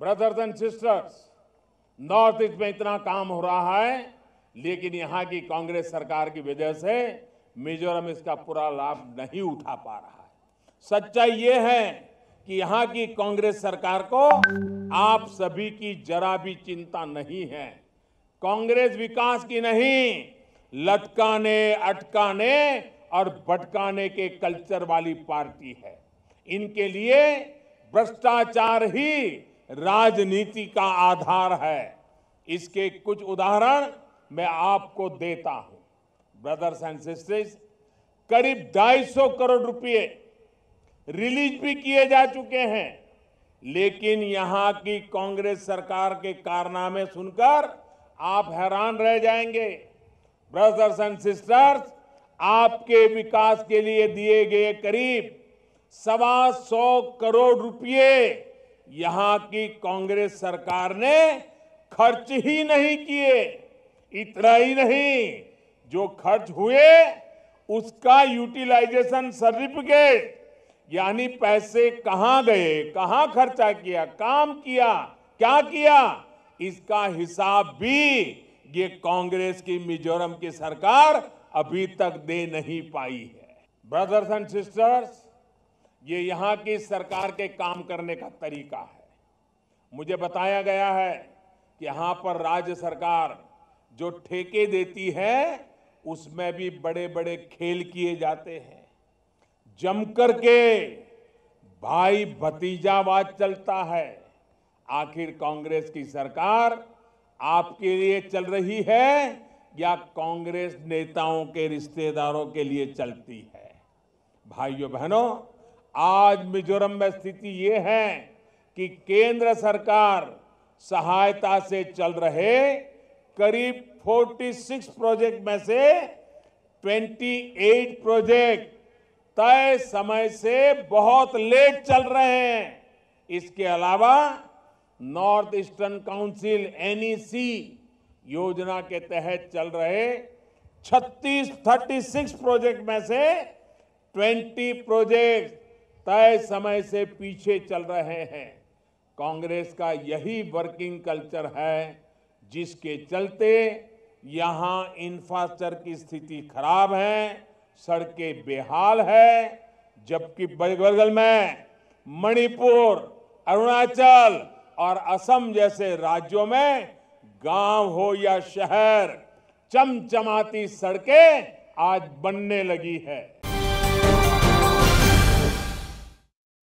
brothers and sisters north east में इतना काम हो रहा है लेकिन यहाँ की कांग्रेस सरकार की वजह से मिजोरम इसका पूरा लाभ नहीं उठा पा रहा है सच्चाई ये है कि यहाँ की कांग्रेस सरकार को आप सभी की जरा भी चिंता नहीं है कांग्रेस विकास की नहीं लटकाने अटकाने और भटकाने के कल्चर वाली पार्टी है इनके लिए भ्रष्टाचार ही राजनीति का आधार है इसके कुछ उदाहरण मैं आपको देता हूं ब्रदर्स एंड सिस्टर्स करीब 250 करोड़ रुपए रिलीज भी किए जा चुके हैं लेकिन यहां की कांग्रेस सरकार के कारनामे सुनकर आप हैरान रह जाएंगे ब्रदर्स एंड सिस्टर्स आपके विकास के लिए दिए गए करीब सवा सौ करोड़ रुपये यहां की कांग्रेस सरकार ने खर्च ही नहीं किए इतना ही नहीं जो खर्च हुए उसका यूटिलाइजेशन सर्टिफिकेट यानी पैसे कहाँ गए कहाँ खर्चा किया काम किया क्या किया इसका हिसाब भी ये कांग्रेस की मिजोरम की सरकार अभी तक दे नहीं पाई है ब्रदर्स एंड सिस्टर्स ये यहाँ की सरकार के काम करने का तरीका है मुझे बताया गया है कि यहाँ पर राज्य सरकार जो ठेके देती है उसमें भी बड़े बड़े खेल किए जाते हैं जमकर के भाई भतीजावाद चलता है आखिर कांग्रेस की सरकार आपके लिए चल रही है या कांग्रेस नेताओं के रिश्तेदारों के लिए चलती है भाइयों बहनों आज मिजोरम में स्थिति ये है कि केंद्र सरकार सहायता से चल रहे करीब 46 प्रोजेक्ट में से 28 प्रोजेक्ट तय समय से बहुत लेट चल रहे हैं इसके अलावा नॉर्थ ईस्टर्न काउंसिल एनईसी योजना के तहत चल रहे 36 36 प्रोजेक्ट में से 20 प्रोजेक्ट तय समय से पीछे चल रहे हैं कांग्रेस का यही वर्किंग कल्चर है जिसके चलते यहाँ इंफ्रास्ट्रक्चर की स्थिति खराब है सड़कें बेहाल है जबकि बगल में मणिपुर अरुणाचल और असम जैसे राज्यों में गांव हो या शहर चमचमाती सड़कें आज बनने लगी है